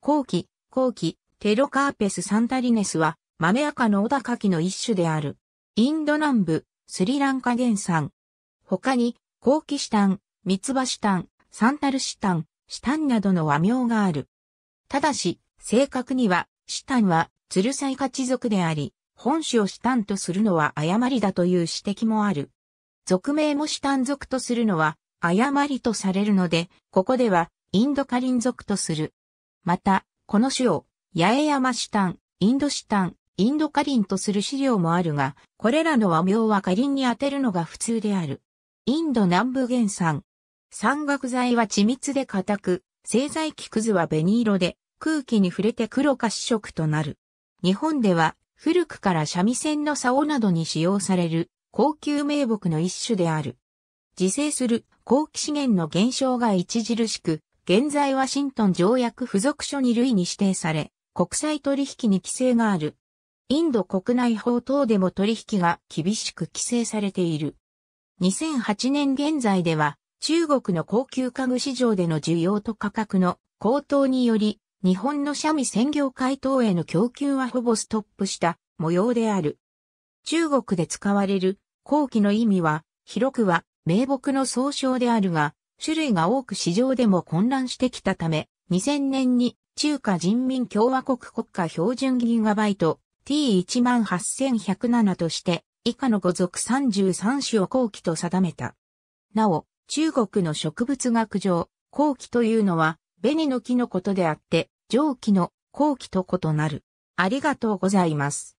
後期、後期、テロカーペス・サンタリネスは、豆赤の小高木の一種である。インド南部、スリランカ原産。他に、後期シタン、ミツバシタン、サンタルシタン、シタンなどの和名がある。ただし、正確には、シタンは、ツルサイカチ族であり、本種をシタンとするのは誤りだという指摘もある。俗名もシタン族とするのは、誤りとされるので、ここでは、インドカリン族とする。また、この種を、八重山シタン、インドシタン、インドカリンとする資料もあるが、これらの和名はカリンに当てるのが普通である。インド南部原産。山岳材は緻密で硬く、製材器くずは紅色で、空気に触れて黒か死色となる。日本では、古くから三味線の竿などに使用される、高級名木の一種である。自生する、高気資源の減少が著しく、現在ワシントン条約付属書2類に指定され、国際取引に規制がある。インド国内法等でも取引が厳しく規制されている。2008年現在では、中国の高級家具市場での需要と価格の高騰により、日本の三味専業界等への供給はほぼストップした模様である。中国で使われる後期の意味は、広くは名木の総称であるが、種類が多く市場でも混乱してきたため、2000年に中華人民共和国国家標準ギガバイト T18107 として以下の5属33種を後期と定めた。なお、中国の植物学上、後期というのは、紅の木のことであって、上記の後期と異なる。ありがとうございます。